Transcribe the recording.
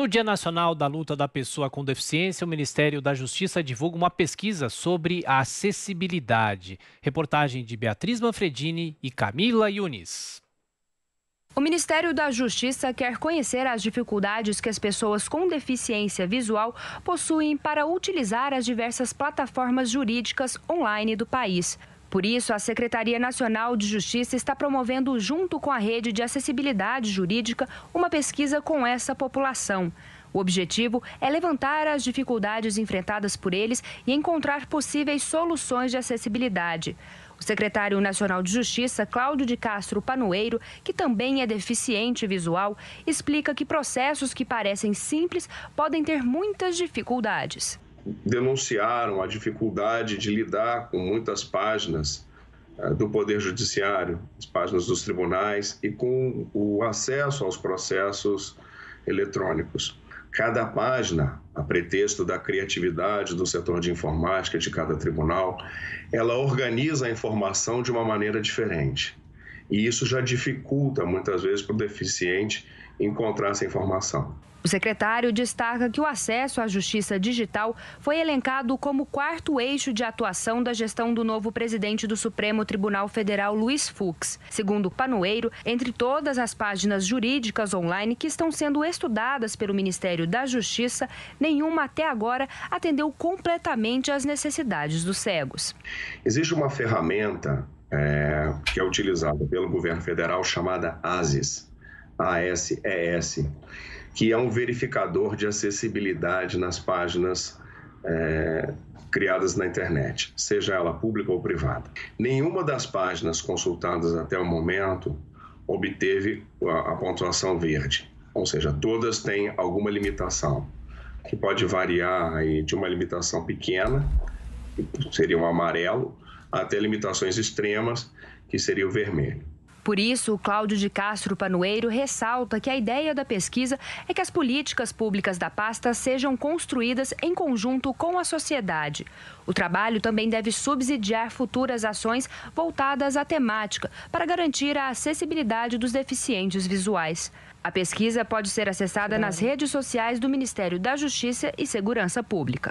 No Dia Nacional da Luta da Pessoa com Deficiência, o Ministério da Justiça divulga uma pesquisa sobre a acessibilidade. Reportagem de Beatriz Manfredini e Camila Yunis. O Ministério da Justiça quer conhecer as dificuldades que as pessoas com deficiência visual possuem para utilizar as diversas plataformas jurídicas online do país. Por isso, a Secretaria Nacional de Justiça está promovendo, junto com a Rede de Acessibilidade Jurídica, uma pesquisa com essa população. O objetivo é levantar as dificuldades enfrentadas por eles e encontrar possíveis soluções de acessibilidade. O secretário nacional de Justiça, Cláudio de Castro Panoeiro, que também é deficiente visual, explica que processos que parecem simples podem ter muitas dificuldades denunciaram a dificuldade de lidar com muitas páginas eh, do Poder Judiciário, as páginas dos tribunais e com o acesso aos processos eletrônicos. Cada página, a pretexto da criatividade do setor de informática de cada tribunal, ela organiza a informação de uma maneira diferente. E isso já dificulta, muitas vezes, para o deficiente encontrar essa informação. O secretário destaca que o acesso à justiça digital foi elencado como quarto eixo de atuação da gestão do novo presidente do Supremo Tribunal Federal, Luiz Fux. Segundo Panoeiro, entre todas as páginas jurídicas online que estão sendo estudadas pelo Ministério da Justiça, nenhuma até agora atendeu completamente às necessidades dos cegos. Existe uma ferramenta é, que é utilizada pelo governo federal chamada ASES, A-S-E-S, que é um verificador de acessibilidade nas páginas é, criadas na internet, seja ela pública ou privada. Nenhuma das páginas consultadas até o momento obteve a, a pontuação verde, ou seja, todas têm alguma limitação, que pode variar aí de uma limitação pequena que seria o amarelo, até limitações extremas, que seria o vermelho. Por isso, o Cláudio de Castro Panueiro ressalta que a ideia da pesquisa é que as políticas públicas da pasta sejam construídas em conjunto com a sociedade. O trabalho também deve subsidiar futuras ações voltadas à temática para garantir a acessibilidade dos deficientes visuais. A pesquisa pode ser acessada nas redes sociais do Ministério da Justiça e Segurança Pública.